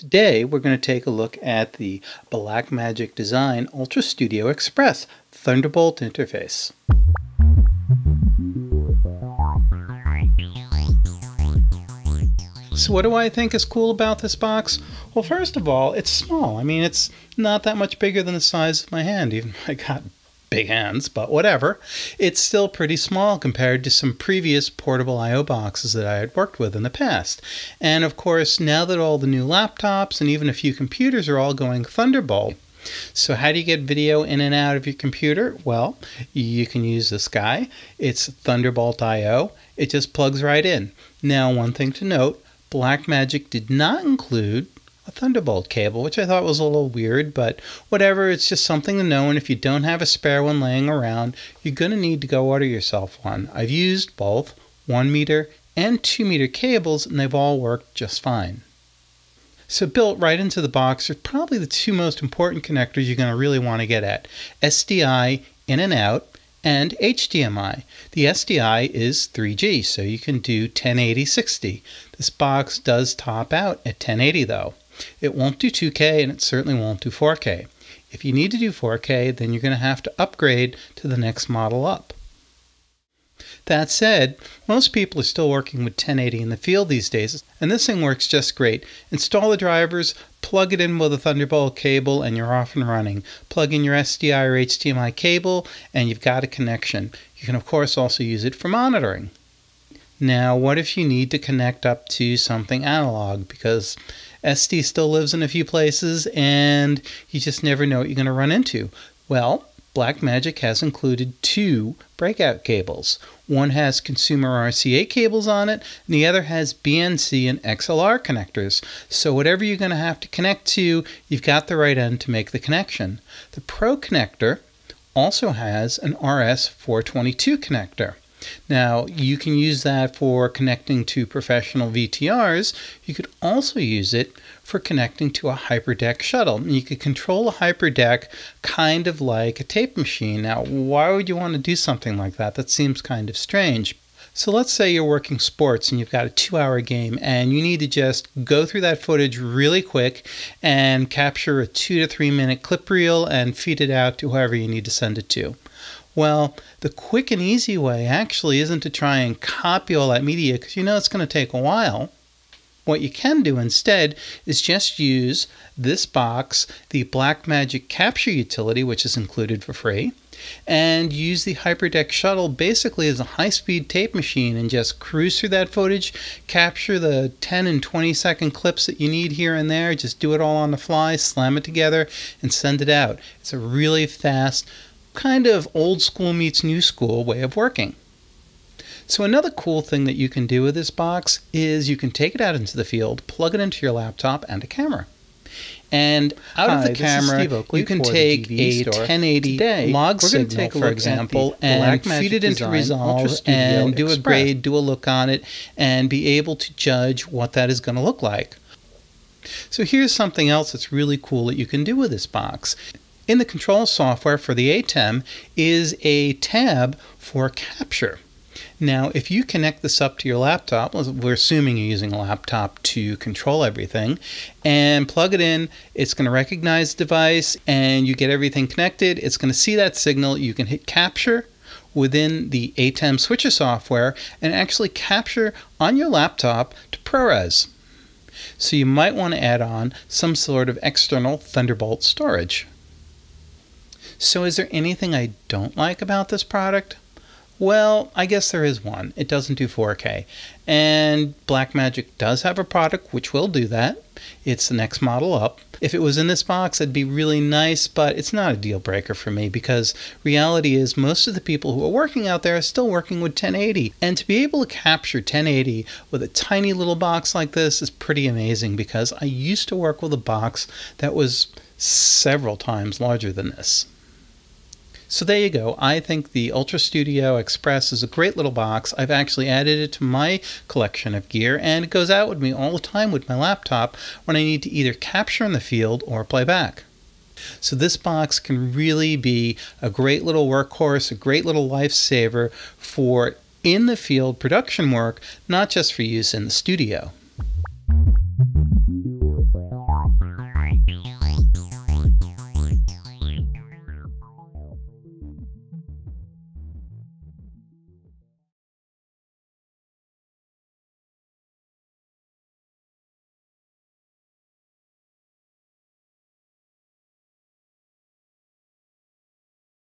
Today we're going to take a look at the Blackmagic Design Ultra Studio Express Thunderbolt interface. So what do I think is cool about this box? Well, first of all, it's small. I mean, it's not that much bigger than the size of my hand, even I got big hands, but whatever. It's still pretty small compared to some previous portable I.O. boxes that I had worked with in the past. And of course, now that all the new laptops and even a few computers are all going Thunderbolt, so how do you get video in and out of your computer? Well, you can use this guy. It's Thunderbolt I.O. It just plugs right in. Now, one thing to note, Blackmagic did not include a Thunderbolt cable, which I thought was a little weird, but whatever, it's just something to know. And if you don't have a spare one laying around, you're going to need to go order yourself one. I've used both 1 meter and 2 meter cables, and they've all worked just fine. So built right into the box are probably the two most important connectors you're going to really want to get at. SDI in and out and HDMI. The SDI is 3G, so you can do 1080 60. This box does top out at 1080 though. It won't do 2K and it certainly won't do 4K. If you need to do 4K, then you're going to have to upgrade to the next model up. That said, most people are still working with 1080 in the field these days, and this thing works just great. Install the drivers, plug it in with a Thunderbolt cable, and you're off and running. Plug in your SDI or HDMI cable, and you've got a connection. You can, of course, also use it for monitoring. Now, what if you need to connect up to something analog because SD still lives in a few places, and you just never know what you're going to run into. Well, Blackmagic has included two breakout cables. One has consumer RCA cables on it, and the other has BNC and XLR connectors. So, whatever you're going to have to connect to, you've got the right end to make the connection. The Pro connector also has an RS422 connector. Now, you can use that for connecting to professional VTRs. You could also use it for connecting to a hyperdeck shuttle. you could control a hyperdeck kind of like a tape machine. Now, why would you want to do something like that? That seems kind of strange. So let's say you're working sports and you've got a two hour game and you need to just go through that footage really quick and capture a two to three minute clip reel and feed it out to whoever you need to send it to. Well, the quick and easy way actually isn't to try and copy all that media because you know it's going to take a while. What you can do instead is just use this box, the Blackmagic Capture utility, which is included for free, and use the HyperDeck Shuttle basically as a high speed tape machine and just cruise through that footage, capture the 10 and 20 second clips that you need here and there, just do it all on the fly, slam it together, and send it out. It's a really fast, kind of old school meets new school way of working. So another cool thing that you can do with this box is you can take it out into the field, plug it into your laptop and a camera. And out Hi, of the camera, you can take a 1080 Today, log signal, for example, and feed it into Resolve and do Express. a grade, do a look on it, and be able to judge what that is going to look like. So here's something else that's really cool that you can do with this box in the control software for the ATEM is a tab for capture. Now, if you connect this up to your laptop, we're assuming you're using a laptop to control everything, and plug it in, it's going to recognize the device and you get everything connected. It's going to see that signal. You can hit capture within the ATEM switcher software and actually capture on your laptop to ProRes. So you might want to add on some sort of external Thunderbolt storage. So is there anything I don't like about this product? Well, I guess there is one. It doesn't do 4K. And Blackmagic does have a product which will do that. It's the next model up. If it was in this box, it'd be really nice, but it's not a deal breaker for me because reality is most of the people who are working out there are still working with 1080. And to be able to capture 1080 with a tiny little box like this is pretty amazing because I used to work with a box that was several times larger than this. So there you go. I think the Ultra Studio Express is a great little box. I've actually added it to my collection of gear and it goes out with me all the time with my laptop when I need to either capture in the field or play back. So this box can really be a great little workhorse, a great little lifesaver for in the field production work, not just for use in the studio.